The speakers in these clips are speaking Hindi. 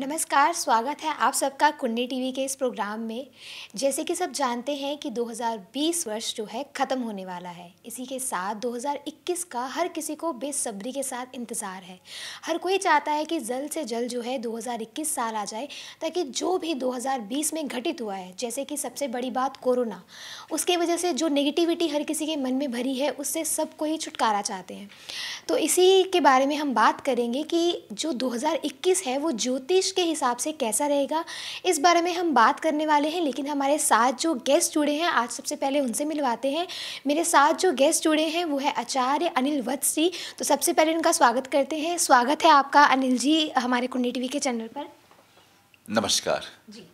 नमस्कार स्वागत है आप सबका कुंडी टीवी के इस प्रोग्राम में जैसे कि सब जानते हैं कि 2020 वर्ष जो है ख़त्म होने वाला है इसी के साथ 2021 का हर किसी को बेसब्री के साथ इंतज़ार है हर कोई चाहता है कि जल्द से जल्द जो है 2021 साल आ जाए ताकि जो भी 2020 में घटित हुआ है जैसे कि सबसे बड़ी बात कोरोना उसके वजह से जो नेगेटिविटी हर किसी के मन में भरी है उससे सब कोई छुटकारा चाहते हैं तो इसी के बारे में हम बात करेंगे कि जो दो है वो ज्योतिष ज्योतिष के हिसाब से कैसा रहेगा इस बारे में हम बात करने वाले हैं लेकिन हमारे साथ जो गेस्ट जुड़े हैं आज सबसे पहले उनसे मिलवाते हैं मेरे साथ जो गेस्ट जुड़े हैं वो है आचार्य अनिल वत्स जी तो सबसे पहले उनका स्वागत करते हैं स्वागत है आपका अनिल जी हमारे कुंडी टीवी के चैनल पर नमस्कार जी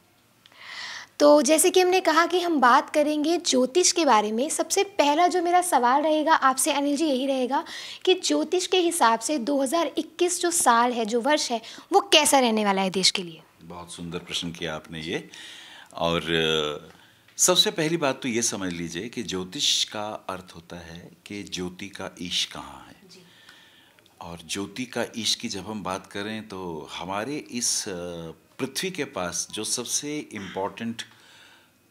तो जैसे कि हमने कहा कि हम बात करेंगे ज्योतिष के बारे में सबसे पहला जो मेरा सवाल रहेगा आपसे अनिल जी यही रहेगा कि ज्योतिष के हिसाब से 2021 जो साल है जो वर्ष है वो कैसा रहने वाला है देश के लिए बहुत सुंदर प्रश्न किया आपने ये और सबसे पहली बात तो ये समझ लीजिए कि ज्योतिष का अर्थ होता है कि ज्योति का ईश कहाँ है और ज्योति का ईश की जब हम बात करें तो हमारे इस पृथ्वी के पास जो सबसे इम्पॉर्टेंट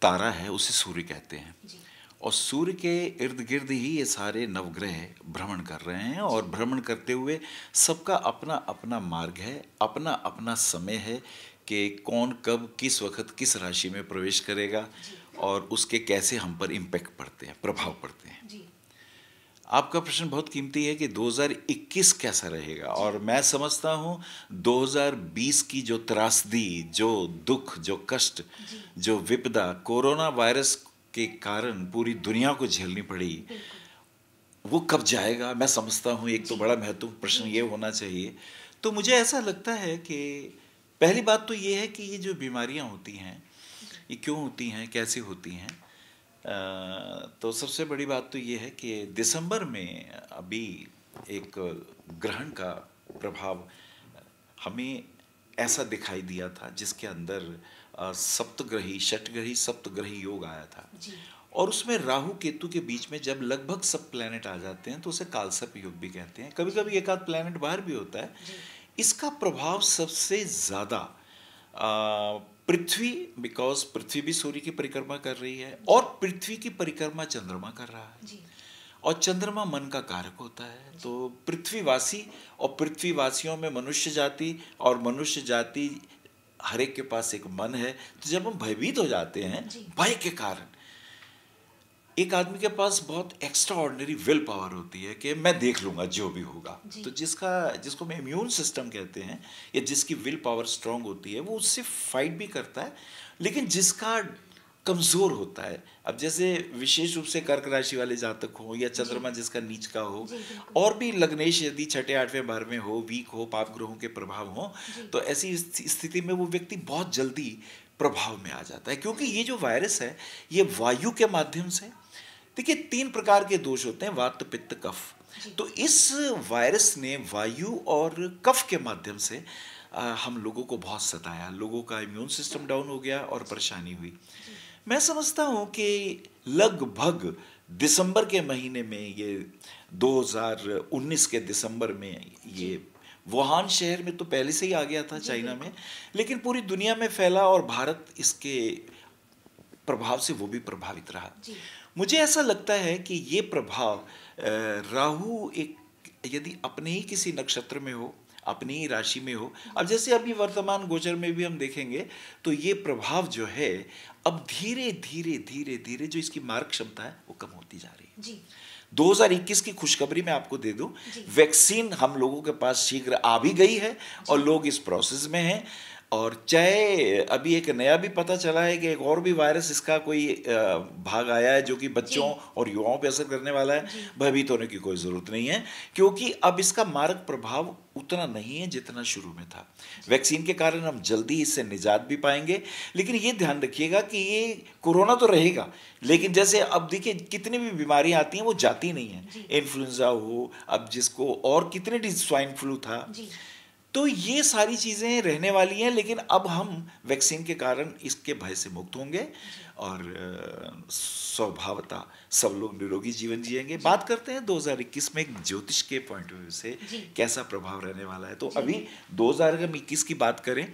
तारा है उसे सूर्य कहते हैं और सूर्य के इर्द गिर्द ही ये सारे नवग्रह भ्रमण कर रहे हैं और भ्रमण करते हुए सबका अपना अपना मार्ग है अपना अपना समय है कि कौन कब किस वक्त किस राशि में प्रवेश करेगा और उसके कैसे हम पर इम्पैक्ट पड़ते हैं प्रभाव पड़ते हैं आपका प्रश्न बहुत कीमती है कि 2021 कैसा रहेगा और मैं समझता हूँ 2020 की जो त्रासदी जो दुख जो कष्ट जो विपदा कोरोना वायरस के कारण पूरी दुनिया को झेलनी पड़ी वो कब जाएगा मैं समझता हूँ एक तो बड़ा महत्वपूर्ण प्रश्न ये होना चाहिए तो मुझे ऐसा लगता है कि पहली बात तो ये है कि ये जो बीमारियाँ होती हैं ये क्यों होती हैं कैसे होती हैं तो सबसे बड़ी बात तो ये है कि दिसंबर में अभी एक ग्रहण का प्रभाव हमें ऐसा दिखाई दिया था जिसके अंदर सप्तग्रही षटग्रही सप्तग्रही योग आया था और उसमें राहु केतु के बीच में जब लगभग सब प्लैनेट आ जाते हैं तो उसे कालसप योग भी कहते हैं कभी कभी एक आध प्लैनेट बाहर भी होता है इसका प्रभाव सबसे ज़्यादा पृथ्वी बिकॉज पृथ्वी भी सूर्य की परिक्रमा कर रही है और पृथ्वी की परिक्रमा चंद्रमा कर रहा है जी। और चंद्रमा मन का कारक होता है तो पृथ्वीवासी और पृथ्वीवासियों में मनुष्य जाति और मनुष्य जाति हर एक के पास एक मन है तो जब हम भयभीत हो जाते हैं भय के कारण एक आदमी के पास बहुत एक्स्ट्रा ऑर्डनरी विल पावर होती है कि मैं देख लूँगा जो भी होगा तो जिसका जिसको मैं इम्यून सिस्टम कहते हैं या जिसकी विल पावर स्ट्रांग होती है वो उससे फाइट भी करता है लेकिन जिसका कमज़ोर होता है अब जैसे विशेष रूप से कर्क राशि वाले जातक हो या चंद्रमा जिसका नीच का हो और भी लग्नेश यदि छठे आठवें बारहवें हो वीक हो पाप ग्रहों के प्रभाव हो तो ऐसी स्थिति में वो व्यक्ति बहुत जल्दी प्रभाव में आ जाता है क्योंकि ये जो वायरस है ये वायु के माध्यम से देखिए तीन प्रकार के दोष होते हैं वात पित्त कफ तो इस वायरस ने वायु और कफ के माध्यम से हम लोगों को बहुत सताया लोगों का इम्यून सिस्टम डाउन हो गया और परेशानी हुई मैं समझता हूँ कि लगभग दिसंबर के महीने में ये 2019 के दिसंबर में ये वुहान शहर में तो पहले से ही आ गया था चाइना में लेकिन पूरी दुनिया में फैला और भारत इसके प्रभाव से वो भी प्रभावित रहा मुझे ऐसा लगता है कि ये प्रभाव राहु एक यदि अपने ही किसी नक्षत्र में हो अपनी ही राशि में हो अब जैसे अभी वर्तमान गोचर में भी हम देखेंगे तो ये प्रभाव जो है अब धीरे धीरे धीरे धीरे जो इसकी मार्ग क्षमता है वो कम होती जा रही है जी 2021 की खुशखबरी मैं आपको दे दूं वैक्सीन हम लोगों के पास शीघ्र आ भी गई है और लोग इस प्रोसेस में हैं और चाहे अभी एक नया भी पता चला है कि एक और भी वायरस इसका कोई भाग आया है जो कि बच्चों और युवाओं पर असर करने वाला है भयभीत होने की कोई ज़रूरत नहीं है क्योंकि अब इसका मारक प्रभाव उतना नहीं है जितना शुरू में था वैक्सीन के कारण हम जल्दी इससे निजात भी पाएंगे लेकिन ये ध्यान रखिएगा कि ये कोरोना तो रहेगा लेकिन जैसे अब देखिए कितनी भी बीमारियां आती हैं वो जाती नहीं है इन्फ्लुंजा हो अब जिसको और कितने स्वाइन फ्लू था जी. तो ये सारी चीज़ें रहने वाली हैं लेकिन अब हम वैक्सीन के कारण इसके भय से मुक्त होंगे और स्वभावता सब लोग निरोगी जीवन जिएंगे बात करते हैं 2021 में ज्योतिष के पॉइंट ऑफ व्यू से कैसा प्रभाव रहने वाला है तो अभी 2021 की बात करें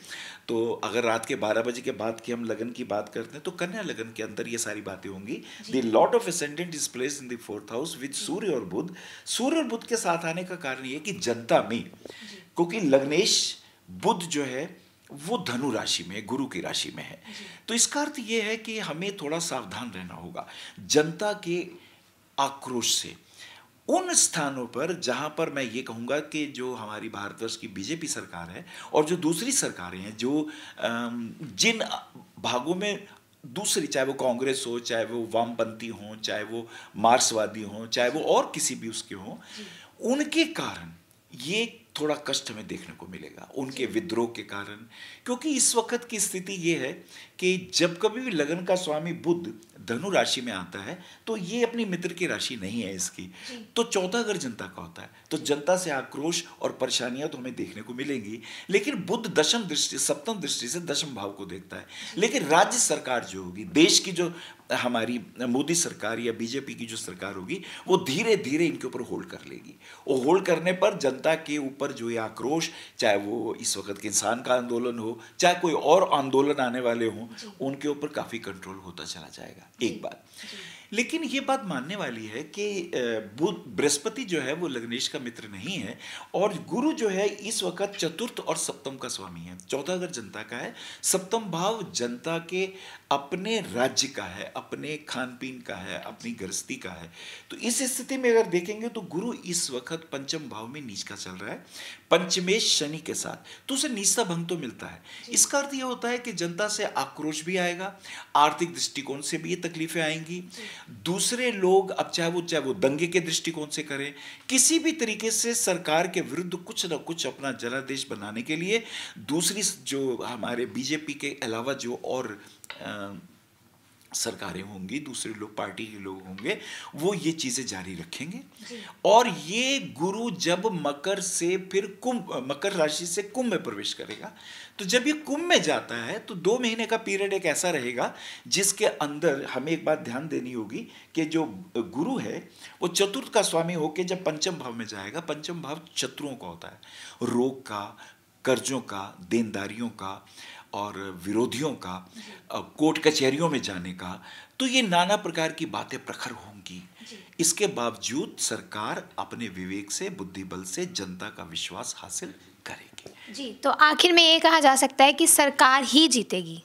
तो अगर रात के 12 बजे के बाद की हम लगन की बात करते हैं तो कन्या लगन के अंदर ये सारी बातें होंगी the lord of ascendant is place in the fourth house with Surya और बुद्ध सूर्य और बुद्ध के साथ आने का कारण ये कि जनता में क्योंकि लग्नेश बुद्ध जो है वो धनु राशि में गुरु की राशि में है तो इसका अर्थ ये है कि हमें थोड़ा सावधान रहना होगा जनता के आक्रोश से उन स्थानों पर जहाँ पर मैं ये कहूँगा कि जो हमारी भारतवर्ष की बीजेपी सरकार है और जो दूसरी सरकारें हैं जो जिन भागों में दूसरी चाहे वो कांग्रेस हो चाहे वो वामपंथी हों चाहे वो मार्क्सवादी हों चाहे वो और किसी भी उसके हों उनके कारण ये थोड़ा कष्ट हमें देखने को मिलेगा उनके विद्रोह के कारण क्योंकि इस वक्त की स्थिति ये है कि जब कभी भी लगन का स्वामी बुद्ध धनु राशि में आता है तो ये अपनी मित्र की राशि नहीं है इसकी तो चौथा घर जनता का होता है तो जनता से आक्रोश और परेशानियां तो हमें देखने को मिलेंगी लेकिन बुद्ध दशम दृष्टि सप्तम दृष्टि से दशम भाव को देखता है लेकिन राज्य सरकार जो होगी देश की जो हमारी मोदी सरकार या बीजेपी की जो सरकार होगी वो धीरे धीरे इनके ऊपर होल्ड कर लेगी वो होल्ड करने पर जनता के ऊपर जो ये आक्रोश चाहे वो इस वक्त के इंसान का आंदोलन हो चाहे कोई और आंदोलन आने वाले हों उनके ऊपर काफ़ी कंट्रोल होता चला जाएगा एक बात लेकिन ये बात मानने वाली है कि बुद्ध बृहस्पति जो है वो लग्नेश का मित्र नहीं है और गुरु जो है इस वक्त चतुर्थ और सप्तम का स्वामी है चौथा घर जनता का है सप्तम भाव जनता के अपने राज्य का है अपने खान पीन का है अपनी गृहस्थी का है तो इस स्थिति में अगर देखेंगे तो गुरु इस वक्त पंचम भाव में नीच का चल रहा है पंचमेश शनि के साथ तो उसे नीचता भंग तो मिलता है इसका अर्थ यह होता है कि जनता से आक्रोश भी आएगा आर्थिक दृष्टिकोण से भी ये तकलीफें आएंगी दूसरे लोग अब चाहे वो चाहे वो दंगे के दृष्टिकोण से करें किसी भी तरीके से सरकार के विरुद्ध कुछ ना कुछ अपना जनादेश बनाने के लिए दूसरी जो हमारे बीजेपी के अलावा जो और आ, सरकारें होंगी दूसरे लोग पार्टी के लोग होंगे वो ये चीज़ें जारी रखेंगे और ये गुरु जब मकर से फिर कुंभ मकर राशि से कुंभ में प्रवेश करेगा तो जब ये कुंभ में जाता है तो दो महीने का पीरियड एक ऐसा रहेगा जिसके अंदर हमें एक बात ध्यान देनी होगी कि जो गुरु है वो चतुर्थ का स्वामी होकर जब पंचम भाव में जाएगा पंचम भाव चतुरुओं का होता है रोग का कर्जों का देनदारियों का और विरोधियों का कोर्ट कचहरियों में जाने का तो ये नाना प्रकार की बातें प्रखर होंगी इसके बावजूद सरकार अपने विवेक से बुद्धि बल से जनता का विश्वास हासिल करेगी जी तो आखिर में ये कहा जा सकता है कि सरकार ही जीतेगी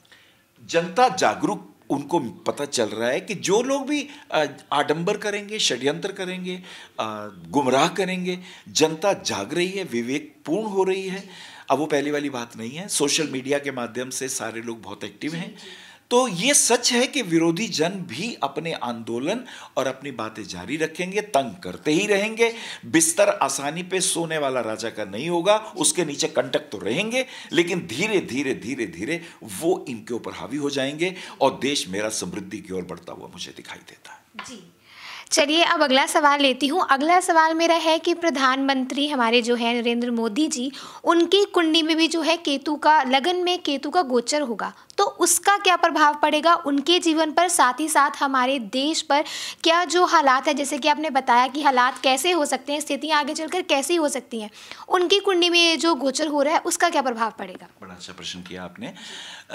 जनता जागरूक उनको पता चल रहा है कि जो लोग भी आडंबर करेंगे षड्यंत्र करेंगे गुमराह करेंगे जनता जाग रही है विवेकपूर्ण हो रही है अब वो पहली वाली बात नहीं है सोशल मीडिया के माध्यम से सारे लोग बहुत एक्टिव हैं तो ये सच है कि विरोधी जन भी अपने आंदोलन और अपनी बातें जारी रखेंगे तंग करते ही रहेंगे बिस्तर आसानी पे सोने वाला राजा का नहीं होगा उसके नीचे कंटक तो रहेंगे लेकिन धीरे धीरे धीरे धीरे वो इनके ऊपर हावी हो जाएंगे और देश मेरा समृद्धि की ओर बढ़ता हुआ मुझे दिखाई देता है जी चलिए अब अगला सवाल लेती हूँ अगला सवाल मेरा है कि प्रधानमंत्री हमारे जो है नरेंद्र मोदी जी उनकी कुंडली में भी जो है केतु का लगन में केतु का गोचर होगा तो उसका क्या प्रभाव पड़ेगा उनके जीवन पर साथ ही साथ हमारे देश पर क्या जो हालात है जैसे कि आपने बताया कि हालात कैसे हो सकते हैं स्थितियाँ आगे चलकर कैसी हो सकती हैं उनकी कुंडली में जो गोचर हो रहा है उसका क्या प्रभाव पड़ेगा बड़ा अच्छा प्रश्न किया आपने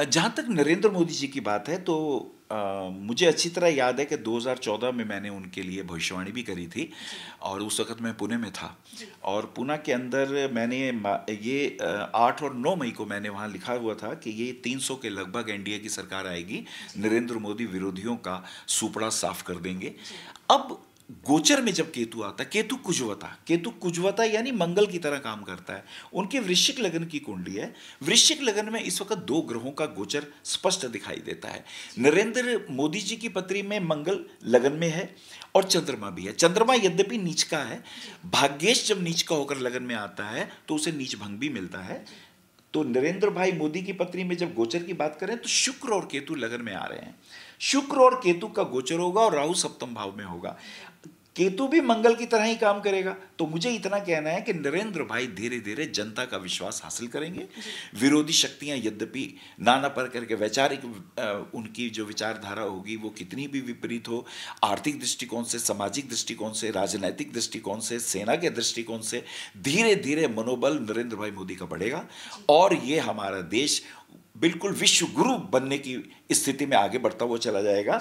जहाँ तक नरेंद्र मोदी जी की बात है तो मुझे अच्छी तरह याद है कि 2014 में मैंने उनके लिए भविष्यवाणी भी करी थी और उस वक्त मैं पुणे में था और पुणे के अंदर मैंने ये आठ और नौ मई को मैंने वहाँ लिखा हुआ था कि ये 300 के लगभग एनडीए की सरकार आएगी नरेंद्र मोदी विरोधियों का सुपड़ा साफ कर देंगे अब गोचर में जब केतु आता है केतु कुजवता केतु कुजवता यानी मंगल की तरह काम करता है उनके वृश्चिक लगन की कुंडली है वृश्चिक लगन में इस वक्त दो ग्रहों का गोचर स्पष्ट दिखाई देता है नरेंद्र मोदी जी की पत्री में मंगल लगन में है और चंद्रमा भी है चंद्रमा यद्यपि नीच का है भाग्येश जब नीच का होकर लगन में आता है तो उसे नीच भंग भी मिलता है तो नरेंद्र भाई मोदी की पत्री में जब गोचर की बात करें तो शुक्र और केतु लगन में आ रहे हैं शुक्र और केतु का गोचर होगा और राहु सप्तम भाव में होगा केतु भी मंगल की तरह ही काम करेगा तो मुझे इतना कहना है कि नरेंद्र भाई धीरे धीरे जनता का विश्वास हासिल करेंगे विरोधी शक्तियां यद्यपि नाना पर करके वैचारिक उनकी जो विचारधारा होगी वो कितनी भी विपरीत हो आर्थिक दृष्टिकोण से सामाजिक दृष्टिकोण से राजनैतिक दृष्टिकोण से सेना के दृष्टिकोण से धीरे धीरे मनोबल नरेंद्र भाई मोदी का बढ़ेगा और ये हमारा देश बिल्कुल विश्व गुरु बनने की स्थिति में आगे बढ़ता हुआ चला जाएगा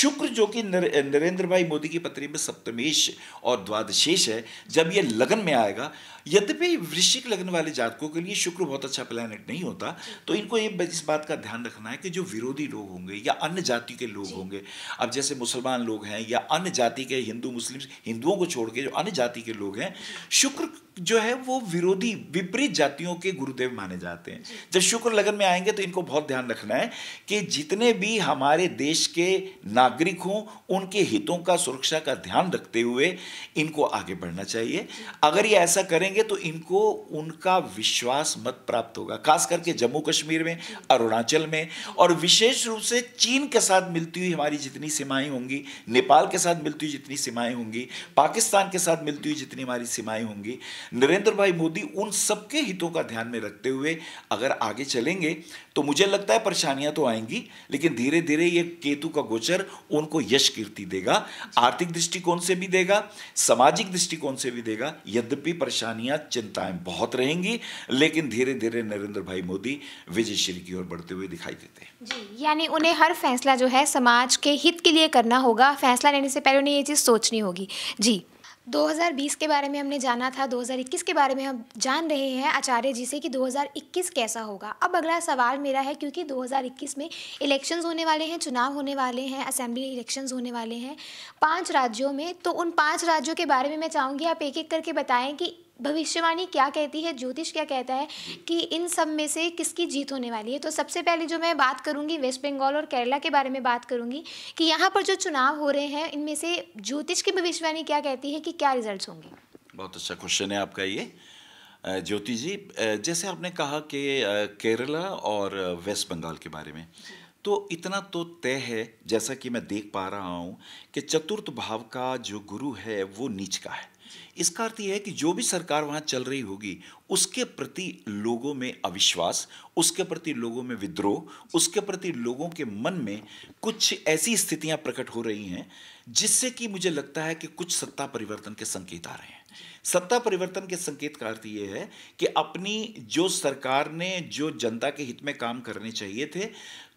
शुक्र जो कि नरेंद्र भाई मोदी की पत्री में सप्तमेश और द्वादशेष है जब ये लगन में आएगा यद्यपि वृश्चिक लग्न वाले जातकों के लिए शुक्र बहुत अच्छा प्लैनेट नहीं होता तो इनको ये इस बात का ध्यान रखना है कि जो विरोधी लोग होंगे या अन्य जाति के लोग होंगे अब जैसे मुसलमान लोग हैं या अन्य जाति के हिंदू मुस्लिम हिंदुओं को छोड़ के जो अन्य जाति के लोग हैं शुक्र जो है वो विरोधी विपरीत जातियों के गुरुदेव माने जाते हैं जब शुक्र लगन में आएंगे तो इनको बहुत ध्यान रखना है कि जितने भी हमारे देश के नागरिक हों उनके हितों का सुरक्षा का ध्यान रखते हुए इनको आगे बढ़ना चाहिए अगर ये ऐसा करें करेंगे तो इनको उनका विश्वास मत प्राप्त होगा खास करके जम्मू कश्मीर में अरुणाचल में और विशेष रूप से चीन के साथ मिलती हुई हमारी जितनी सीमाएं होंगी नेपाल के साथ मिलती हुई जितनी सीमाएं होंगी पाकिस्तान के साथ मिलती हुई जितनी हमारी सीमाएं होंगी नरेंद्र भाई मोदी उन सबके हितों का ध्यान में रखते हुए अगर आगे चलेंगे तो मुझे लगता है परेशानियां तो आएंगी लेकिन धीरे धीरे ये केतु का गोचर उनको यश कीर्ति देगा आर्थिक दृष्टिकोण से भी देगा सामाजिक दृष्टिकोण से भी देगा यद्यपि परेशानी परेशानियां चिंताएं बहुत रहेंगी लेकिन धीरे धीरे नरेंद्र भाई मोदी विजयश्री की ओर बढ़ते हुए दिखाई देते हैं जी यानी उन्हें हर फैसला जो है समाज के हित के लिए करना होगा फैसला लेने से पहले उन्हें ये चीज़ सोचनी होगी जी 2020 के बारे में हमने जाना था 2021 के बारे में हम जान रहे हैं आचार्य जी से कि 2021 कैसा होगा अब अगला सवाल मेरा है क्योंकि 2021 में इलेक्शंस होने वाले हैं चुनाव होने वाले हैं असेंबली इलेक्शंस होने वाले हैं पांच राज्यों में तो उन पांच राज्यों के बारे में मैं चाहूँगी आप एक एक करके बताएं कि भविष्यवाणी क्या कहती है ज्योतिष क्या कहता है कि इन सब में से किसकी जीत होने वाली है तो सबसे पहले जो मैं बात करूंगी वेस्ट बंगाल और केरला के बारे में बात करूंगी कि यहाँ पर जो चुनाव हो रहे हैं इनमें से ज्योतिष की भविष्यवाणी क्या कहती है कि क्या रिजल्ट होंगे बहुत अच्छा क्वेश्चन है आपका ये ज्योति जी जैसे आपने कहा कि केरला और वेस्ट बंगाल के बारे में तो इतना तो तय है जैसा कि मैं देख पा रहा हूँ कि चतुर्थ भाव का जो गुरु है वो नीच का है इसका अर्थ यह है कि जो भी सरकार वहाँ चल रही होगी उसके प्रति लोगों में अविश्वास उसके प्रति लोगों में विद्रोह उसके प्रति लोगों के मन में कुछ ऐसी स्थितियाँ प्रकट हो रही हैं जिससे कि मुझे लगता है कि कुछ सत्ता परिवर्तन के संकेत आ रहे हैं सत्ता परिवर्तन के संकेत का अर्थ यह है कि अपनी जो सरकार ने जो जनता के हित में काम करने चाहिए थे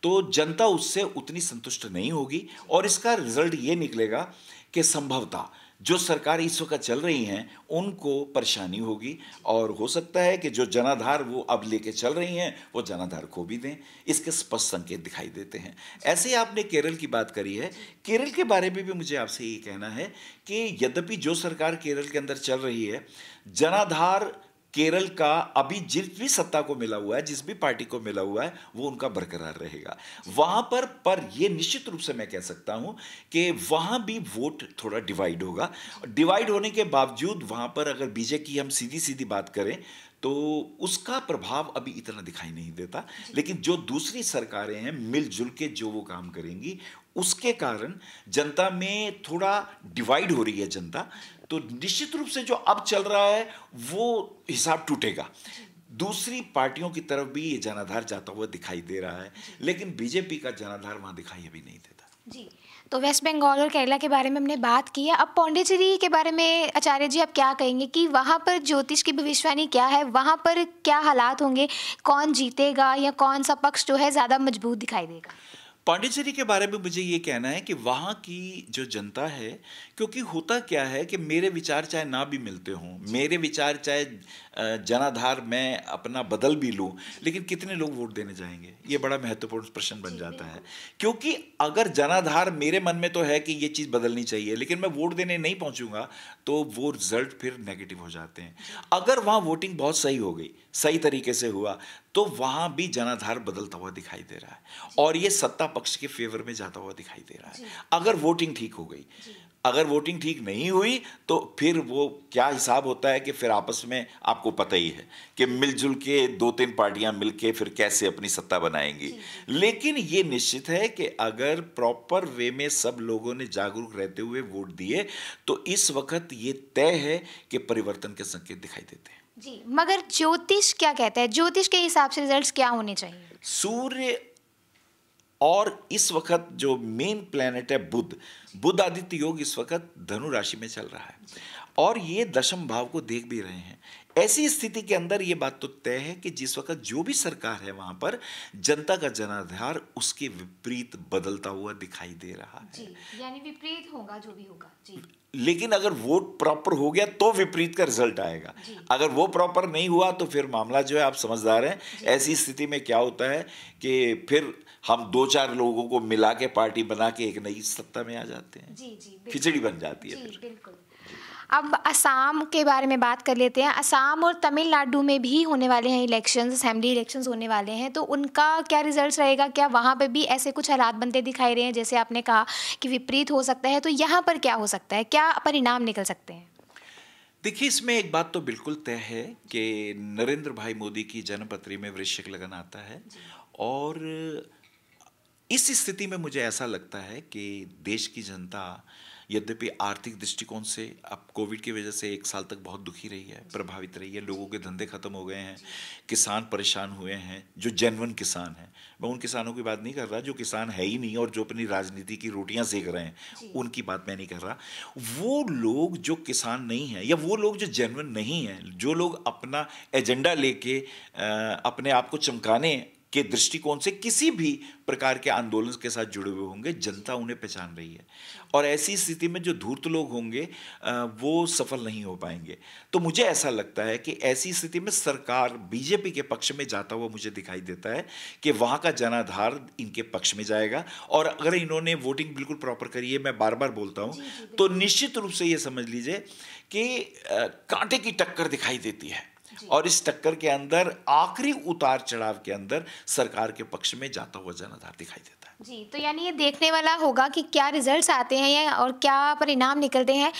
तो जनता उससे उतनी संतुष्ट नहीं होगी और इसका रिजल्ट ये निकलेगा कि संभवता जो सरकार इस वक्त चल रही हैं उनको परेशानी होगी और हो सकता है कि जो जनाधार वो अब लेके चल रही हैं वो जनाधार खो भी दें इसके स्पष्ट संकेत दिखाई देते हैं ऐसे ही आपने केरल की बात करी है केरल के बारे में भी मुझे आपसे ये कहना है कि यद्यपि जो सरकार केरल के अंदर चल रही है जनाधार केरल का अभी जिस भी सत्ता को मिला हुआ है जिस भी पार्टी को मिला हुआ है वो उनका बरकरार रहेगा वहाँ पर पर ये निश्चित रूप से मैं कह सकता हूँ कि वहाँ भी वोट थोड़ा डिवाइड होगा डिवाइड होने के बावजूद वहाँ पर अगर बीजे की हम सीधी सीधी बात करें तो उसका प्रभाव अभी इतना दिखाई नहीं देता लेकिन जो दूसरी सरकारें हैं मिलजुल के जो वो काम करेंगी उसके कारण जनता में थोड़ा डिवाइड हो रही है जनता तो निश्चित रूप से जो अब चल रहा है वो हिसाब टूटेगा दूसरी पार्टियों की तरफ भी ये जनाधार जाता हुआ दिखाई दे रहा है लेकिन बीजेपी का जनाधार वहाँ दिखाई अभी नहीं देता जी तो वेस्ट बंगाल और केरला के बारे में हमने बात की है अब पौंडीचेरी के बारे में आचार्य जी आप क्या कहेंगे कि वहाँ पर ज्योतिष की भविष्यवाणी क्या है वहाँ पर क्या हालात होंगे कौन जीतेगा या कौन सा पक्ष जो है ज़्यादा मजबूत दिखाई देगा पांडिचेरी के बारे में मुझे ये कहना है कि वहाँ की जो जनता है क्योंकि होता क्या है कि मेरे विचार चाहे ना भी मिलते हों मेरे विचार चाहे जनाधार मैं अपना बदल भी लूँ लेकिन कितने लोग वोट देने जाएंगे ये बड़ा महत्वपूर्ण प्रश्न बन जाता है क्योंकि अगर जनाधार मेरे मन में तो है कि ये चीज़ बदलनी चाहिए लेकिन मैं वोट देने नहीं पहुँचूंगा तो वो रिजल्ट फिर नेगेटिव हो जाते हैं अगर वहाँ वोटिंग बहुत सही हो गई सही तरीके से हुआ तो वहाँ भी जनाधार बदलता हुआ दिखाई दे रहा है और ये सत्ता पक्ष के फेवर में जाता हुआ दिखाई दे रहा है अगर वोटिंग ठीक हो गई अगर वोटिंग ठीक नहीं हुई तो फिर वो क्या हिसाब होता है कि फिर आपस में आपको पता ही है कि मिलजुल के दो तीन पार्टियां मिलके फिर कैसे अपनी सत्ता बनाएंगी लेकिन ये निश्चित है कि अगर प्रॉपर वे में सब लोगों ने जागरूक रहते हुए वोट दिए तो इस वक्त ये तय है कि परिवर्तन के संकेत दिखाई देते हैं जी मगर ज्योतिष क्या कहता है ज्योतिष के हिसाब से रिजल्ट क्या होने चाहिए सूर्य और इस वक्त जो मेन प्लैनेट है बुद्ध बुद्ध आदित्य योग इस वक्त धनु राशि में चल रहा है और ये दशम भाव को देख भी रहे हैं ऐसी स्थिति के अंदर ये बात तो तय है कि जिस वक्त जो भी सरकार है वहां पर जनता का जनाधार उसके विपरीत बदलता हुआ दिखाई दे रहा है जी यानी विपरीत होगा जो भी होगा जी लेकिन अगर वोट प्रॉपर हो गया तो विपरीत का रिजल्ट आएगा अगर वो प्रॉपर नहीं हुआ तो फिर मामला जो है आप समझदार हैं ऐसी स्थिति में क्या होता है कि फिर हम दो चार लोगों को मिला के पार्टी बना के एक नई सत्ता में आ जाते हैं खिचड़ी बन जाती है फिर बिल्कुल अब असम के बारे में बात कर लेते हैं असम और तमिलनाडु में भी होने वाले हैं इलेक्शन असेंबली इलेक्शन होने वाले हैं तो उनका क्या रिजल्ट रहेगा क्या वहाँ पर भी ऐसे कुछ हालात बनते दिखाई रहे हैं जैसे आपने कहा कि विपरीत हो सकता है तो यहाँ पर क्या हो सकता है क्या परिणाम निकल सकते हैं देखिए इसमें एक बात तो बिल्कुल तय है कि नरेंद्र भाई मोदी की जन्मपत्री में वृश्चिक लगन आता है और इस स्थिति में मुझे ऐसा लगता है कि देश की जनता यद्यपि आर्थिक दृष्टिकोण से अब कोविड की वजह से एक साल तक बहुत दुखी रही है प्रभावित रही है लोगों के धंधे खत्म हो गए हैं किसान परेशान हुए हैं जो जेनवन किसान हैं मैं उन किसानों की बात नहीं कर रहा जो किसान है ही नहीं और जो अपनी राजनीति की रोटियां सेक रहे हैं उनकी बात मैं नहीं कर रहा वो लोग जो किसान नहीं हैं या वो लोग जो जेनवन नहीं हैं जो लोग अपना एजेंडा लेके अपने आप को चमकाने के दृष्टिकोण से किसी भी प्रकार के आंदोलन के साथ जुड़े हुए होंगे जनता उन्हें पहचान रही है और ऐसी स्थिति में जो धूर्त लोग होंगे वो सफल नहीं हो पाएंगे तो मुझे ऐसा लगता है कि ऐसी स्थिति में सरकार बीजेपी के पक्ष में जाता हुआ मुझे दिखाई देता है कि वहाँ का जनाधार इनके पक्ष में जाएगा और अगर इन्होंने वोटिंग बिल्कुल प्रॉपर करी है मैं बार बार बोलता हूँ तो निश्चित रूप से ये समझ लीजिए कि कांटे की टक्कर दिखाई देती है और इस टक्कर के अंदर आखिरी उतार चढ़ाव के अंदर सरकार के पक्ष में जाता हुआ जनाधार दिखाई देता है जी तो यानी ये देखने वाला होगा कि क्या रिजल्ट्स आते हैं या और क्या परिणाम निकलते हैं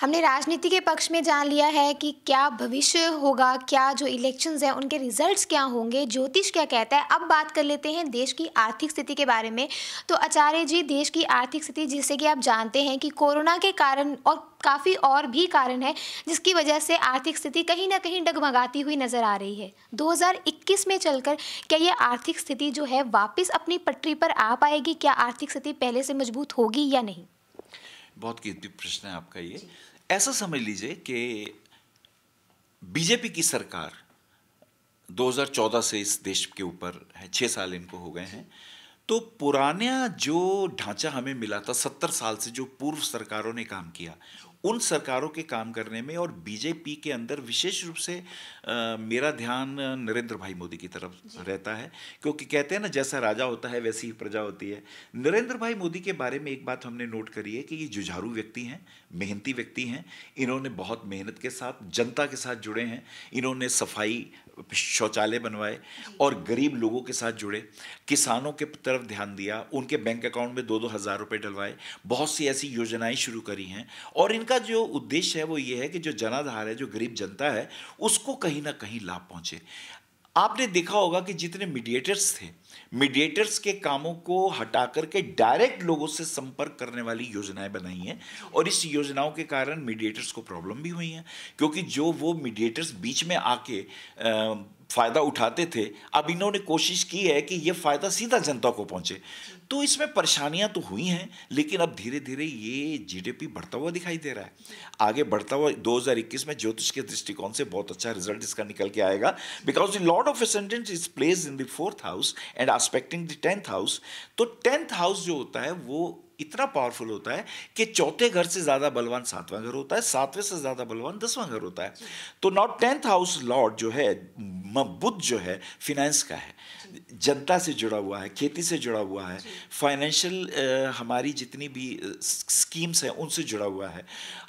हमने राजनीति के पक्ष में जान लिया है कि क्या भविष्य होगा क्या जो इलेक्शंस हैं उनके रिजल्ट्स क्या होंगे ज्योतिष क्या कहता है अब बात कर लेते हैं देश की आर्थिक स्थिति के बारे में तो आचार्य जी देश की आर्थिक स्थिति जिससे कि आप जानते हैं कि कोरोना के कारण और काफ़ी और भी कारण है जिसकी वजह से आर्थिक स्थिति कहीं ना कहीं डगमगाती हुई नज़र आ रही है 2021 में चलकर क्या ये आर्थिक स्थिति जो है वापस अपनी पटरी पर आ पाएगी क्या आर्थिक स्थिति पहले से मजबूत होगी या नहीं बहुत कीमती प्रश्न है आपका ये ऐसा समझ लीजिए कि बीजेपी की सरकार 2014 से इस देश के ऊपर है छः साल इनको हो गए हैं तो पुराना जो ढांचा हमें मिला था सत्तर साल से जो पूर्व सरकारों ने काम किया उन सरकारों के काम करने में और बीजेपी के अंदर विशेष रूप से आ, मेरा ध्यान नरेंद्र भाई मोदी की तरफ रहता है क्योंकि कहते हैं ना जैसा राजा होता है वैसी ही प्रजा होती है नरेंद्र भाई मोदी के बारे में एक बात हमने नोट करी है कि ये जुझारू व्यक्ति हैं मेहनती व्यक्ति हैं इन्होंने बहुत मेहनत के साथ जनता के साथ जुड़े हैं इन्होंने सफाई शौचालय बनवाए और गरीब लोगों के साथ जुड़े किसानों के तरफ ध्यान दिया उनके बैंक अकाउंट में दो दो हज़ार रुपये डलवाए बहुत सी ऐसी योजनाएं शुरू करी हैं और इनका जो उद्देश्य है वो ये है कि जो जनाधार है जो गरीब जनता है उसको कहीं ना कहीं लाभ पहुँचे आपने देखा होगा कि जितने मीडिएटर्स थे मीडिएटर्स के कामों को हटा करके डायरेक्ट लोगों से संपर्क करने वाली योजनाएं बनाई हैं और इस योजनाओं के कारण मीडिएटर्स को प्रॉब्लम भी हुई हैं क्योंकि जो वो मीडिएटर्स बीच में आके फ़ायदा उठाते थे अब इन्होंने कोशिश की है कि ये फ़ायदा सीधा जनता को पहुंचे तो इसमें परेशानियां तो हुई हैं लेकिन अब धीरे धीरे ये जीडीपी बढ़ता हुआ दिखाई दे रहा है आगे बढ़ता हुआ 2021 में ज्योतिष के दृष्टिकोण से बहुत अच्छा रिजल्ट इसका निकल के आएगा because the lord of ascendant is place in the fourth house and aspecting the tenth house तो टेंथ हाउस जो होता है वो इतना पावरफुल होता है कि चौथे घर से ज़्यादा बलवान सातवां घर होता है सातवें से ज़्यादा बलवान दसवां घर होता है तो नॉट टेंथ हाउस लॉर्ड जो है बुद्ध जो है फिनेंस का है जनता से जुड़ा हुआ है खेती से जुड़ा हुआ है फाइनेंशियल हमारी जितनी भी स्कीम्स हैं उनसे जुड़ा हुआ है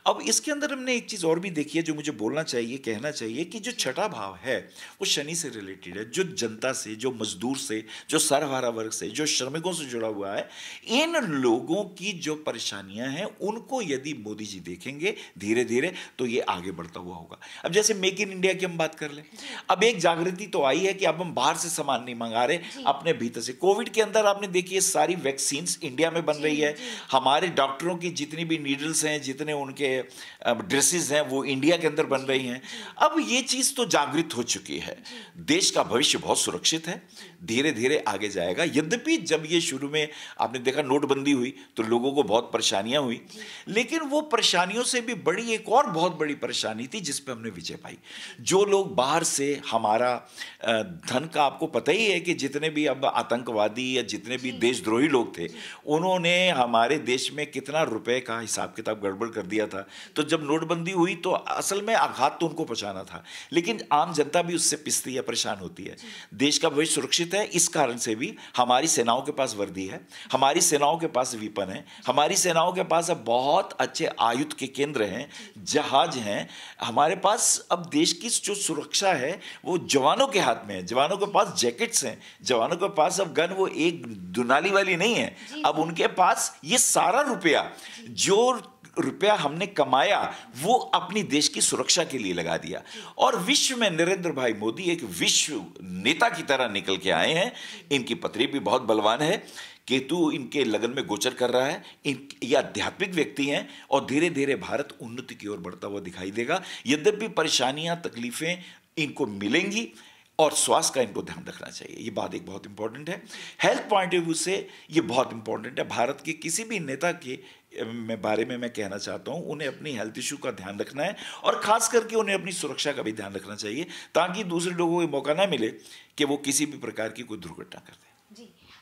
अब इसके अंदर हमने एक चीज़ और भी देखी है जो मुझे बोलना चाहिए कहना चाहिए कि जो छठा भाव है वो शनि से रिलेटेड है जो जनता से जो मजदूर से जो सरहारा वर्ग से जो श्रमिकों से जुड़ा हुआ है इन लोगों की जो परेशानियां हैं उनको यदि मोदी जी देखेंगे धीरे धीरे तो ये आगे बढ़ता हुआ होगा अब जैसे मेक इन इंडिया की हम बात कर लें अब एक जागृति तो आई है कि अब हम बाहर से सामान नहीं मंगा रहे अपने भीतर से कोविड के अंदर आपने देखी सारी वैक्सीन इंडिया में बन रही है हमारे डॉक्टरों की जितनी भी नीडल्स हैं जितने उनके ड्रेसेस हैं वो इंडिया के अंदर बन रही हैं अब ये चीज़ तो जागृत हो चुकी है देश का भविष्य बहुत सुरक्षित है धीरे धीरे आगे जाएगा यद्यपि जब ये शुरू में आपने देखा नोटबंदी हुई तो लोगों को बहुत परेशानियां हुई लेकिन वो परेशानियों से भी बड़ी एक और बहुत बड़ी परेशानी थी जिस पर हमने विजय पाई जो लोग बाहर से हमारा धन का आपको पता ही है कि जितने भी अब आतंकवादी या जितने भी देशद्रोही लोग थे उन्होंने हमारे देश में कितना रुपए का हिसाब किताब गड़बड़ कर दिया था था तो जब नोटबंदी हुई तो असल में आघात तो उनको पहुँचाना था लेकिन आम जनता भी उससे पिसती है परेशान होती है देश का भविष्य सुरक्षित है इस कारण से भी हमारी सेनाओं के पास वर्दी है हमारी सेनाओं के पास वीपन है हमारी सेनाओं के पास अब बहुत अच्छे आयुध के केंद्र हैं जहाज हैं हमारे पास अब देश की जो सुरक्षा है वो जवानों के हाथ में है जवानों के पास जैकेट्स हैं जवानों के पास अब गन वो एक दुनाली वाली नहीं है अब उनके पास ये सारा रुपया जो रुपया हमने कमाया वो अपनी देश की सुरक्षा के लिए लगा दिया और विश्व में नरेंद्र भाई मोदी एक विश्व नेता की तरह निकल के आए हैं इनकी पत्री भी बहुत बलवान है केतु इनके लगन में गोचर कर रहा है इन ये आध्यात्मिक व्यक्ति हैं और धीरे धीरे भारत उन्नति की ओर बढ़ता हुआ दिखाई देगा यद्यपि परेशानियां तकलीफें इनको मिलेंगी और स्वास्थ्य का इनको ध्यान रखना चाहिए ये बात एक बहुत इंपॉर्टेंट है हेल्थ पॉइंट ऑफ व्यू से ये बहुत इंपॉर्टेंट है भारत के किसी भी नेता के में बारे में मैं कहना चाहता हूँ उन्हें अपनी हेल्थ इशू का ध्यान रखना है और खास करके उन्हें अपनी सुरक्षा का भी ध्यान रखना चाहिए ताकि दूसरे लोगों को मौका ना मिले कि वो किसी भी प्रकार की कोई दुर्घटना कर दे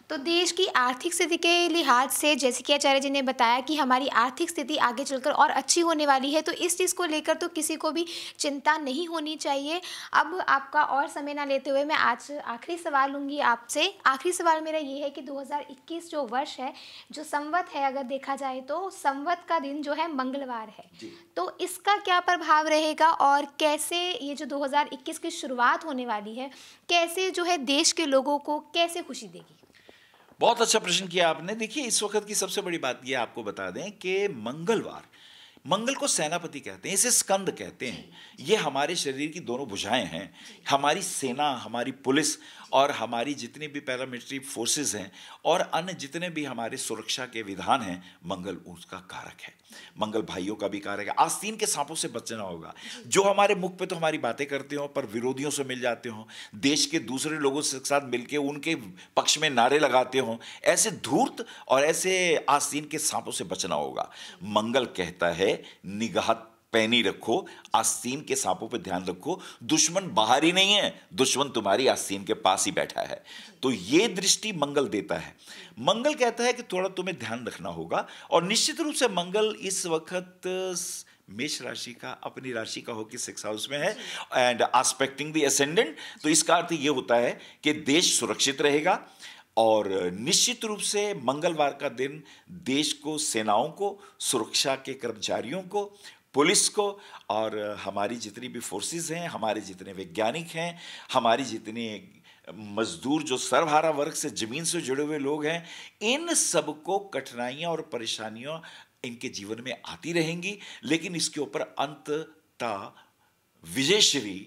तो देश की आर्थिक स्थिति के लिहाज से जैसे कि आचार्य जी ने बताया कि हमारी आर्थिक स्थिति आगे चलकर और अच्छी होने वाली है तो इस चीज़ को लेकर तो किसी को भी चिंता नहीं होनी चाहिए अब आपका और समय ना लेते हुए मैं आज आखिरी सवाल लूँगी आपसे आखिरी सवाल मेरा ये है कि 2021 जो वर्ष है जो संवत है अगर देखा जाए तो संवत का दिन जो है मंगलवार है तो इसका क्या प्रभाव रहेगा और कैसे ये जो दो की शुरुआत होने वाली है कैसे जो है देश के लोगों को कैसे खुशी देगी बहुत अच्छा प्रश्न किया आपने देखिए इस वक्त की सबसे बड़ी बात यह आपको बता दें कि मंगलवार मंगल को सेनापति कहते हैं इसे स्कंद कहते हैं ये हमारे शरीर की दोनों भुजाएं हैं हमारी सेना हमारी पुलिस और हमारी जितनी भी पैरामिलिट्री फोर्सेस हैं और अन्य जितने भी हमारे सुरक्षा के विधान हैं मंगल उसका कारक है मंगल भाइयों का भी कार्य है आस्तीन के सांपों से बचना होगा जो हमारे मुख पे तो हमारी बातें करते हो पर विरोधियों से मिल जाते हो देश के दूसरे लोगों के साथ मिलकर उनके पक्ष में नारे लगाते हो ऐसे धूर्त और ऐसे आस्तीन के सांपों से बचना होगा मंगल कहता है निगाह पहनी रखो आस्तीन के सांपों पर ध्यान रखो दुश्मन बाहर ही नहीं है दुश्मन तुम्हारी आस्तीन के पास ही बैठा है तो ये दृष्टि मंगल देता है मंगल कहता है कि थोड़ा तुम्हें ध्यान रखना होगा और निश्चित रूप से मंगल इस वक्त मेष राशि का अपनी राशि का होकर सिक्स हाउस में है एंड आस्पेक्टिंग द असेंडेंट तो इसका अर्थ ये होता है कि देश सुरक्षित रहेगा और निश्चित रूप से मंगलवार का दिन देश को सेनाओं को सुरक्षा के कर्मचारियों को पुलिस को और हमारी जितनी भी फोर्सेस हैं हमारे जितने वैज्ञानिक हैं हमारी जितने मजदूर जो सर्वहारा वर्ग से ज़मीन से जुड़े हुए लोग हैं इन सब को कठिनाइयाँ और परेशानियाँ इनके जीवन में आती रहेंगी लेकिन इसके ऊपर अंतता विजयश्री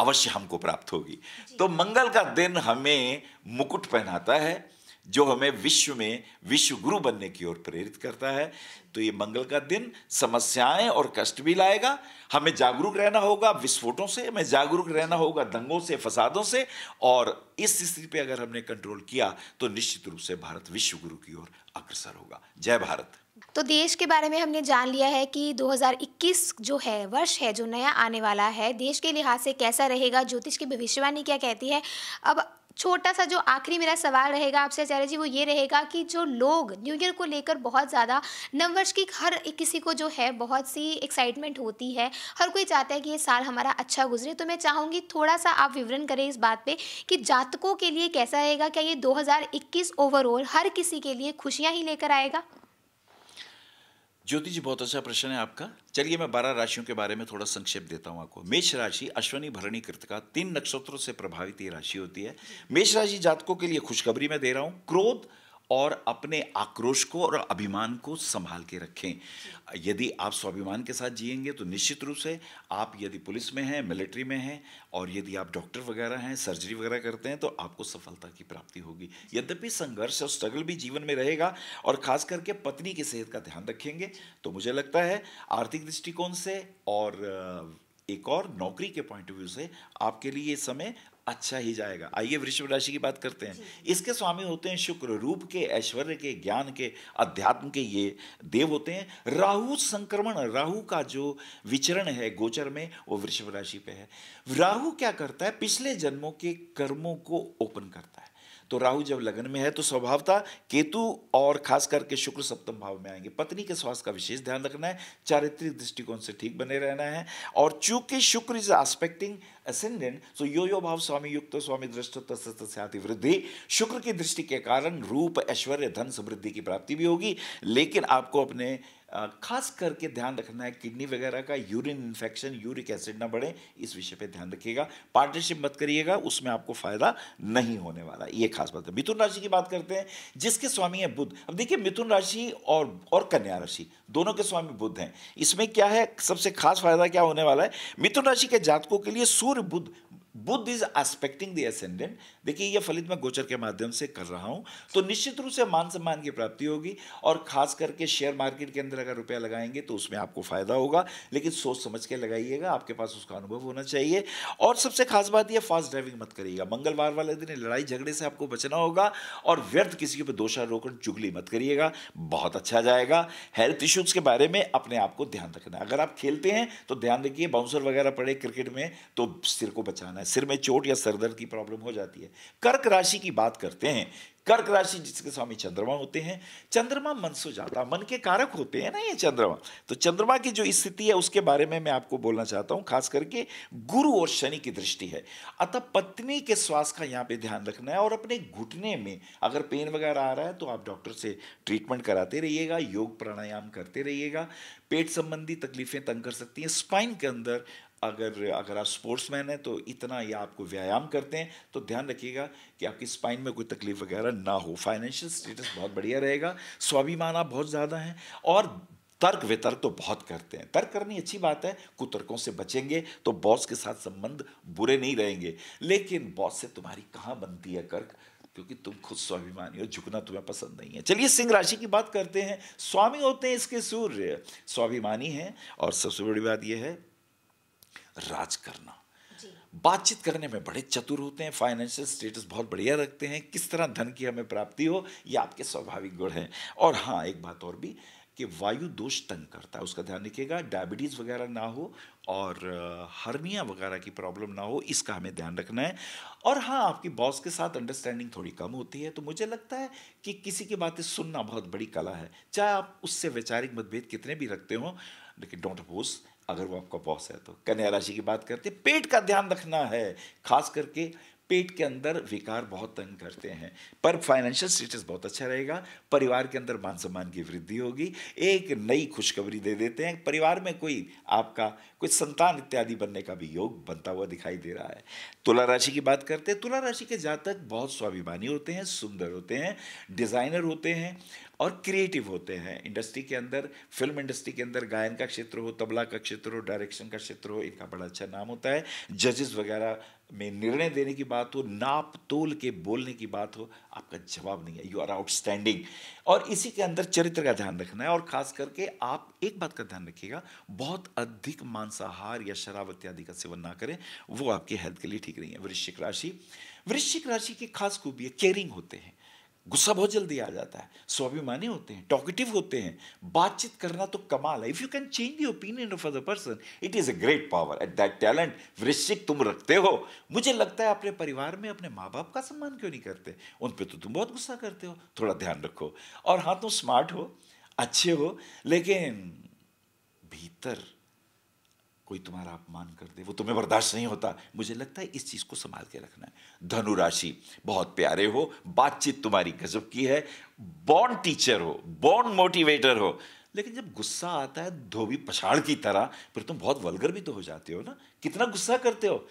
अवश्य हमको प्राप्त होगी तो मंगल का दिन हमें मुकुट पहनाता है जो हमें विश्व में विश्व गुरु बनने की ओर प्रेरित करता है तो ये मंगल का दिन समस्याएं और कष्ट भी लाएगा हमें जागरूक रहना होगा विस्फोटों से हमें जागरूक रहना होगा दंगों से फसादों से और इस स्थिति पे अगर हमने कंट्रोल किया तो निश्चित रूप से भारत विश्व गुरु की ओर अग्रसर होगा जय भारत तो देश के बारे में हमने जान लिया है कि 2021 जो है वर्ष है जो नया आने वाला है देश के लिहाज से कैसा रहेगा ज्योतिष की भविष्यवाणी क्या कहती है अब छोटा सा जो आखिरी मेरा सवाल रहेगा आपसे आचार्य जी वो ये रहेगा कि जो लोग न्यू ईयर को लेकर बहुत ज़्यादा नववर्ष की हर किसी को जो है बहुत सी एक्साइटमेंट होती है हर कोई चाहता है कि ये साल हमारा अच्छा गुजरे तो मैं चाहूँगी थोड़ा सा आप विवरण करें इस बात पर कि जातकों के लिए कैसा रहेगा क्या ये दो ओवरऑल हर किसी के लिए खुशियाँ ही लेकर आएगा ज्योति जी बहुत अच्छा प्रश्न है आपका चलिए मैं बारह राशियों के बारे में थोड़ा संक्षेप देता हूँ आपको मेष राशि अश्वनी भरणी कृतिका तीन नक्षत्रों से प्रभावित ये राशि होती है मेष राशि जातकों के लिए खुशखबरी मैं दे रहा हूँ क्रोध और अपने आक्रोश को और अभिमान को संभाल के रखें यदि आप स्वाभिमान के साथ जिएंगे तो निश्चित रूप से आप यदि पुलिस में हैं मिलिट्री में हैं और यदि आप डॉक्टर वगैरह हैं सर्जरी वगैरह करते हैं तो आपको सफलता की प्राप्ति होगी यद्यपि संघर्ष और स्ट्रगल भी जीवन में रहेगा और खास करके पत्नी की सेहत का ध्यान रखेंगे तो मुझे लगता है आर्थिक दृष्टिकोण से और एक और नौकरी के पॉइंट ऑफ व्यू से आपके लिए ये समय अच्छा ही जाएगा आइए वृषभ राशि की बात करते हैं इसके स्वामी होते हैं शुक्र रूप के ऐश्वर्य के ज्ञान के अध्यात्म के ये देव होते हैं राहु संक्रमण राहु का जो विचरण है गोचर में वो वृषभ राशि पे है राहु क्या करता है पिछले जन्मों के कर्मों को ओपन करता है तो राहु जब लगन में है तो स्वभावता केतु और खास करके शुक्र सप्तम भाव में आएंगे पत्नी के स्वास्थ्य का विशेष ध्यान रखना है चारित्रिक दृष्टिकोण से ठीक बने रहना है और चूंकि Shukra is aspecting ascendant so यो यो भाव स्वामी युक्त स्वामी दृष्ट तस्त्याति वृद्धि शुक्र की दृष्टि के कारण रूप ऐश्वर्य धन समृद्धि की प्राप्ति भी होगी लेकिन आपको अपने खास करके ध्यान रखना है किडनी वगैरह का यूरिन इन्फेक्शन यूरिक एसिड ना बढ़े इस विषय पे ध्यान रखिएगा पार्टनरशिप मत करिएगा उसमें आपको फायदा नहीं होने वाला ये खास बात है मिथुन राशि की बात करते हैं जिसके स्वामी है बुद्ध अब देखिए मिथुन राशि और और कन्या राशि दोनों के स्वामी बुद्ध हैं इसमें क्या है सबसे खास फायदा क्या होने वाला है मिथुन राशि के जातकों के लिए Surya Budh Budh is aspecting the ascendant देखिए यह फलित मैं गोचर के माध्यम से कर रहा हूँ तो निश्चित रूप से मान सम्मान की प्राप्ति होगी और खास करके शेयर मार्केट के अंदर अगर रुपया लगाएंगे तो उसमें आपको फायदा होगा लेकिन सोच समझ के लगाइएगा आपके पास उसका अनुभव होना चाहिए और सबसे खास बात यह फास्ट ड्राइविंग मत करिएगा मंगलवार वाले दिन लड़ाई झगड़े से आपको बचना होगा और व्यर्थ किसी के ऊपर दोषारोपण चुगली मत करिएगा बहुत अच्छा जाएगा हेल्थ इश्यूज के बारे में अपने आप को ध्यान रखना अगर आप खेलते हैं तो ध्यान रखिए बाउंसर वगैरह पड़े क्रिकेट में तो सिर को बचाना सिर में चोट या सरदर्द की प्रॉब्लम हो जाती है कर्क राशि की बात करते हैं कर्क राशि जिसके स्वामी चंद्रमा होते हैं चंद्रमा मन सो जाता मन के कारक होते हैं ना ये चंद्रमा तो चंद्रमा की जो स्थिति है उसके बारे में मैं आपको बोलना चाहता हूँ खास करके गुरु और शनि की दृष्टि है अतः पत्नी के स्वास्थ्य का यहाँ पे ध्यान रखना है और अपने घुटने में अगर पेन वगैरह आ रहा है तो आप डॉक्टर से ट्रीटमेंट कराते रहिएगा योग प्राणायाम करते रहिएगा पेट संबंधी तकलीफें तंग कर सकती हैं स्पाइन के अंदर अगर अगर आप स्पोर्ट्स मैन हैं तो इतना या आपको व्यायाम करते हैं तो ध्यान रखिएगा कि आपकी स्पाइन में कोई तकलीफ वगैरह ना हो फाइनेंशियल स्टेटस बहुत बढ़िया रहेगा स्वाभिमान आप बहुत ज़्यादा हैं और तर्क वितर्क तो बहुत करते हैं तर्क करनी अच्छी बात है कुतर्कों से बचेंगे तो बॉस के साथ संबंध बुरे नहीं रहेंगे लेकिन बॉस से तुम्हारी कहाँ बनती है कर्क क्योंकि तुम खुद स्वाभिमानी हो झुकना तुम्हें पसंद नहीं है चलिए सिंह राशि की बात करते हैं स्वामी होते हैं इसके सूर्य स्वाभिमानी हैं और सबसे बड़ी बात यह है राज करना बातचीत करने में बड़े चतुर होते हैं फाइनेंशियल स्टेटस बहुत बढ़िया रखते हैं किस तरह धन की हमें प्राप्ति हो ये आपके स्वाभाविक गुण हैं और हाँ एक बात और भी कि वायु दोष तंग करता है उसका ध्यान रखिएगा डायबिटीज़ वगैरह ना हो और हर्निया वगैरह की प्रॉब्लम ना हो इसका हमें ध्यान रखना है और हाँ आपकी बॉस के साथ अंडरस्टैंडिंग थोड़ी कम होती है तो मुझे लगता है कि किसी की बातें सुनना बहुत बड़ी कला है चाहे आप उससे वैचारिक मतभेद कितने भी रखते हो लेकिन डोंट अपोज अगर वो आपका बॉस है तो कन्या राशि की बात करते पेट का ध्यान रखना है खास करके पेट के अंदर विकार बहुत तंग करते हैं पर फाइनेंशियल स्टेटस बहुत अच्छा रहेगा परिवार के अंदर मान सम्मान की वृद्धि होगी एक नई खुशखबरी दे देते हैं परिवार में कोई आपका कोई संतान इत्यादि बनने का भी योग बनता हुआ दिखाई दे रहा है तुला राशि की बात करते हैं तुला राशि के जातक बहुत स्वाभिमानी होते हैं सुंदर होते हैं डिज़ाइनर होते हैं और क्रिएटिव होते हैं इंडस्ट्री के अंदर फिल्म इंडस्ट्री के अंदर गायन का क्षेत्र हो तबला का क्षेत्र हो डायरेक्शन का क्षेत्र हो इनका बड़ा अच्छा नाम होता है जजेस वगैरह में निर्णय देने की बात हो नाप तोल के बोलने की बात हो आपका जवाब नहीं है यू आर आउटस्टैंडिंग और इसी के अंदर चरित्र का ध्यान रखना है और खास करके आप एक बात का ध्यान रखिएगा बहुत अधिक मांसाहार या शराब इत्यादि का सेवन ना करें वो आपकी हेल्थ के लिए ठीक नहीं है वृश्चिक राशि वृश्चिक राशि की खास खूबी है केयरिंग होते हैं गुस्सा बहुत जल्दी आ जाता है स्वाभिमानी होते हैं टॉकेटिव होते हैं बातचीत करना तो कमाल है if you can change the opinion of other person it is a great power at that talent Vrishchik तुम रखते हो मुझे लगता है अपने परिवार में अपने माँ बाप का सम्मान क्यों नहीं करते उन पर तो तुम बहुत गुस्सा करते हो थोड़ा ध्यान रखो और हाँ तुम स्मार्ट हो अच्छे हो लेकिन भीतर कोई तुम्हारा अपमान कर दे वो तुम्हें बर्दाश्त नहीं होता मुझे लगता है इस चीज़ को संभाल के रखना है धनु राशि बहुत प्यारे हो बातचीत तुम्हारी गजब की है बॉन्ड टीचर हो बॉन्ड मोटिवेटर हो लेकिन जब गुस्सा आता है धोबी पछाड़ की तरह फिर तुम बहुत वलगर भी तो हो जाते हो ना कितना गुस्सा करते हो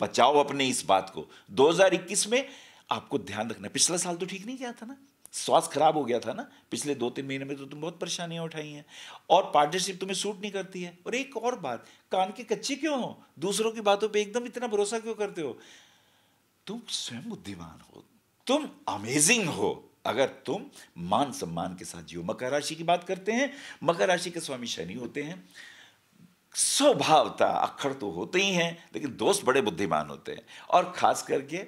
बचाओ अपने इस बात को 2021 में आपको ध्यान रखना पिछला साल तो ठीक नहीं गया था ना स्वास्थ्य खराब हो गया था ना पिछले दो तीन महीने में तो तुम बहुत परेशानियां उठाई हैं और पार्टनरशिप तुम्हें सूट नहीं करती है और एक और बात कान के कच्चे क्यों हो दूसरों की बातों पे एकदम इतना भरोसा क्यों करते हो तुम स्वयं बुद्धिमान हो तुम अमेजिंग हो अगर तुम मान सम्मान के साथ जियो मकर राशि की बात करते हैं मकर राशि के स्वामी शनि होते हैं स्वभावता अखड़ तो होते ही हैं लेकिन दोस्त बड़े बुद्धिमान होते हैं और खास करके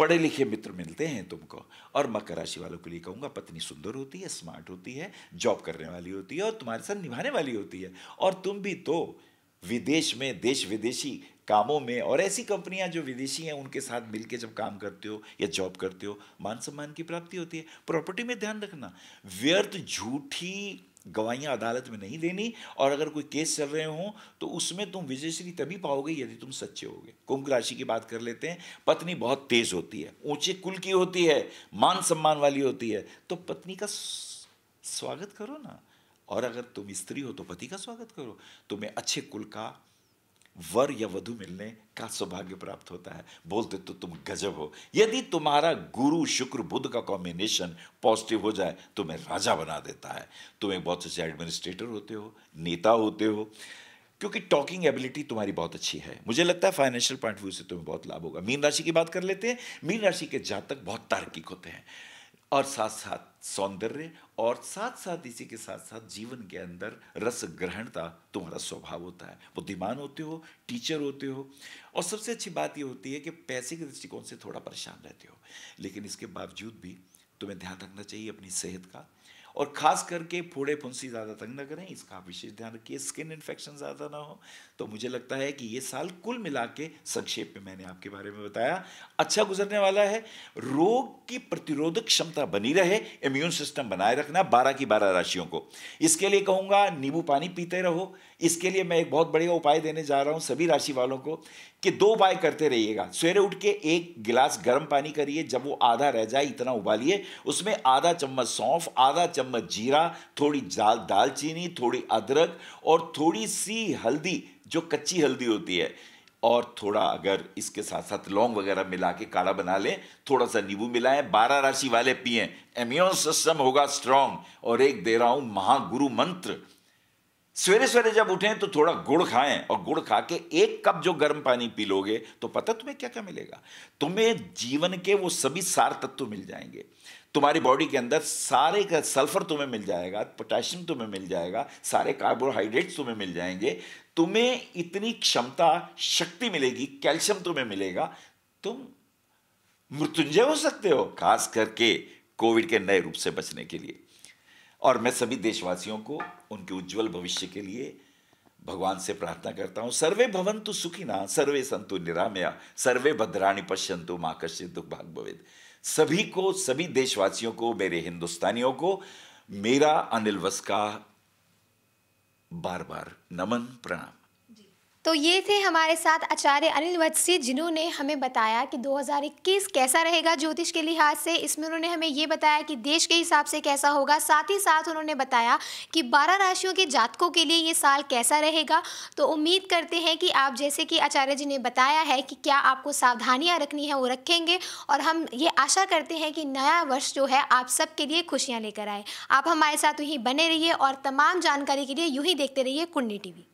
पढ़े लिखे मित्र मिलते हैं तुमको और मकर राशि वालों के लिए कहूँगा पत्नी सुंदर होती है स्मार्ट होती है जॉब करने वाली होती है और तुम्हारे साथ निभाने वाली होती है और तुम भी तो विदेश में देश विदेशी कामों में और ऐसी कंपनियां जो विदेशी हैं उनके साथ मिलकर जब काम करते हो या जॉब करते हो मान सम्मान की प्राप्ति होती है प्रॉपर्टी में ध्यान रखना व्यर्थ झूठी गवाहियां अदालत में नहीं देनी और अगर कोई केस चल रहे हो तो उसमें तुम विजयश्री तभी पाओगे यदि तुम सच्चे होगे कुंभ राशि की बात कर लेते हैं पत्नी बहुत तेज होती है ऊंचे कुल की होती है मान सम्मान वाली होती है तो पत्नी का स्वागत करो ना और अगर तुम स्त्री हो तो पति का स्वागत करो तुम्हें अच्छे कुल का वर या वधु मिलने का सौभाग्य प्राप्त होता है बोलते तो तुम गजब हो यदि तुम्हारा गुरु शुक्र बुद्ध का कॉम्बिनेशन पॉजिटिव हो जाए तुम्हें तो राजा बना देता है तुम एक बहुत अच्छे एडमिनिस्ट्रेटर होते हो नेता होते हो क्योंकि टॉकिंग एबिलिटी तुम्हारी बहुत अच्छी है मुझे लगता है फाइनेंशियल पॉइंट ऑफ व्यू से तुम्हें बहुत लाभ होगा मीन राशि की बात कर लेते हैं मीन राशि के जातक बहुत तार्किक होते हैं और साथ साथ सौंदर्य और साथ साथ इसी के साथ साथ जीवन के अंदर रस ग्रहणता तुम्हारा स्वभाव होता है बुद्धिमान होते हो टीचर होते हो और सबसे अच्छी बात यह होती है कि पैसे के दृष्टिकोण से थोड़ा परेशान रहते हो लेकिन इसके बावजूद भी तुम्हें ध्यान रखना चाहिए अपनी सेहत का और ख़ास करके फोड़े फुंसी ज़्यादा तंग ना करें इसका आप विशेष ध्यान रखिए स्किन इन्फेक्शन ज़्यादा ना हो तो मुझे लगता है कि ये साल कुल मिला के संक्षेप में मैंने आपके बारे में बताया अच्छा गुजरने वाला है रोग की प्रतिरोधक क्षमता बनी रहे इम्यून सिस्टम बनाए रखना बारह की बारह राशियों को इसके लिए कहूँगा नींबू पानी पीते रहो इसके लिए मैं एक बहुत बढ़िया उपाय देने जा रहा हूँ सभी राशि वालों को कि दो उपाय करते रहिएगा सवेरे उठ के एक गिलास गर्म पानी करिए जब वो आधा रह जाए इतना उबालिए उसमें आधा चम्मच सौंफ आधा चम्मच जीरा थोड़ी दाल दालचीनी थोड़ी अदरक और थोड़ी सी हल्दी जो कच्ची हल्दी होती है और थोड़ा अगर इसके साथ साथ लौंग वगैरह मिला के काढ़ा बना लें थोड़ा सा नींबू मिलाएं बारह राशि वाले पिए इम्यून सिस्टम होगा स्ट्रांग और एक दे रहा हूँ महागुरु मंत्र सवेरे सवेरे जब उठें तो थोड़ा गुड़ खाएं और गुड़ खा के एक कप जो गर्म पानी पी लोगे तो पता तुम्हें क्या क्या मिलेगा तुम्हें जीवन के वो सभी सार तत्व मिल जाएंगे तुम्हारी बॉडी के अंदर सारे का सल्फर तुम्हें मिल जाएगा पोटेशियम तुम्हें मिल जाएगा सारे कार्बोहाइड्रेट्स तुम्हें मिल जाएंगे तुम्हें इतनी क्षमता शक्ति मिलेगी कैल्शियम तुम्हें मिलेगा तुम मृत्युंजय हो सकते हो खास करके कोविड के नए रूप से बचने के लिए और मैं सभी देशवासियों को उनके उज्जवल भविष्य के लिए भगवान से प्रार्थना करता हूँ सर्वे भवंतु सुखिना सर्वे संतु निरामया सर्वे भद्राणी पश्यंतु माँ कश्य दुख भाग भवेद सभी को सभी देशवासियों को मेरे हिंदुस्तानियों को मेरा अनिल वस्का बार बार नमन प्रणाम तो ये थे हमारे साथ आचार्य अनिल वत्सी जिन्होंने हमें बताया कि 2021 कैसा रहेगा ज्योतिष के लिहाज से इसमें उन्होंने हमें ये बताया कि देश के हिसाब से कैसा होगा साथ ही साथ उन्होंने बताया कि 12 राशियों के जातकों के लिए ये साल कैसा रहेगा तो उम्मीद करते हैं कि आप जैसे कि आचार्य जी ने बताया है कि क्या आपको सावधानियाँ रखनी है वो रखेंगे और हम ये आशा करते हैं कि नया वर्ष जो है आप सबके लिए खुशियाँ लेकर आए आप हमारे साथ यहीं बने रहिए और तमाम जानकारी के लिए यूँ ही देखते रहिए कुंडी टी